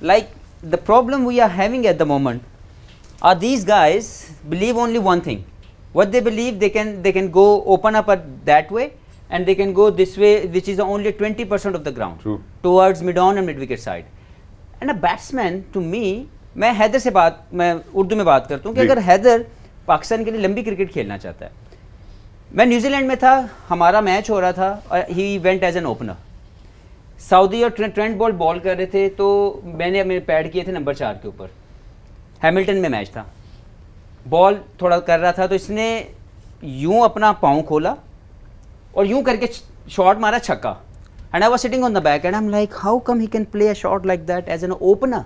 like the problem we are having at the moment are these guys believe only one thing what they believe they can they can go open up at that way and they can go this way which is only 20% of the ground True. towards mid on and mid wicket side and a batsman to me मैं हैदर से बात मैं उर्दू में बात करता हूँ कि अगर हैदर पाकिस्तान के लिए लंबी क्रिकेट खेलना चाहता है मैं न्यूजीलैंड में था हमारा मैच हो रहा था और he went as an opener Southee और ट्रेंट बॉल बॉल कर रहे थे तो मैंने मेरे पैड किए थे नंबर चार के ऊपर हैमिल्टन में मैच था बॉल थोड़ा कर रहा था तो इसने यूं अपना पाँव खोला और यूं करके शॉट मारा छक्का and I was sitting on the back and I am like how come he can play a shot like that as an opener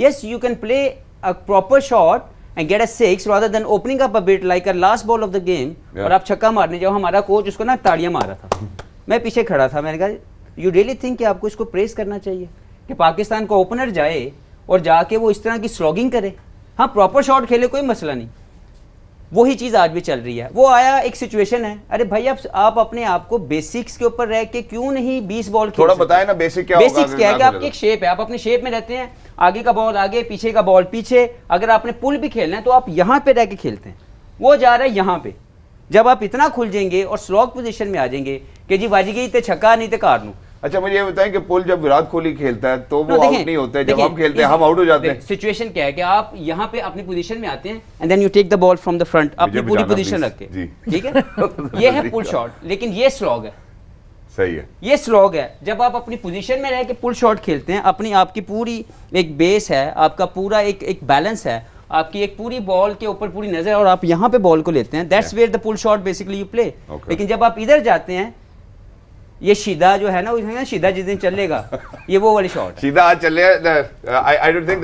yes you can play a proper shot and get a six rather than opening up a bit like a last ball of the game और आप छक्का मारने जाओ हमारा coach उसको ना ताड़ियाँ मार रहा था मैं पीछे खड़ा था मैंने कहा यू रियली थिंक कि आपको इसको प्रेस करना चाहिए कि पाकिस्तान का ओपनर जाए और जाके वो इस तरह की स्लॉगिंग करे हाँ प्रॉपर शॉट खेले कोई मसला नहीं वही चीज़ आज भी चल रही है वो आया एक सिचुएशन है अरे भाई आप आप अपने आप को बेसिक्स के ऊपर रह के क्यों नहीं बीस बॉल खेल थोड़ा बताए ना बेसिक क्या बेसिक्स क्या है कि आपकी एक शेप है आप अपने शेप में रहते हैं आगे का बॉल आगे पीछे का बॉल पीछे अगर आपने पुल भी खेलना है तो आप यहाँ पे रह के खेलते हैं वो जा रहा है यहाँ पे जब आप इतना खुल जाएंगे और स्लॉग पोजिशन में आ जाएंगे कि जी गई तो छक्का नहीं तो कार नू अच्छा मुझे ये बताएं कि पुल जब विराट कोहली खेलता है तो वो आउट नहीं होते जब हम खेलते हैं हम आउट हो जाते हैं सिचुएशन क्या है कि आप यहाँ पे अपनी पोजीशन में आते हैं and then you take the ball from the front अपनी पूरी पोजीशन रख के ठीक है तो ये है पुल शॉट लेकिन ये स्लॉग है सही है ये स्लॉग है जब आप अपनी पोजिशन में रह के पुल शॉट खेलते हैं अपनी आपकी पूरी एक बेस है आपका पूरा एक बैलेंस है आपकी एक पूरी बॉल के ऊपर पूरी नजर और आप यहाँ पे बॉल को लेते हैं that's where the pull shot basically you play लेकिन जब आप इधर जाते हैं ये शीदा जो है ना उसमें शीदा जिस दिन चलेगा ये वो वाली शॉट सीधा चले आई डोंट थिंक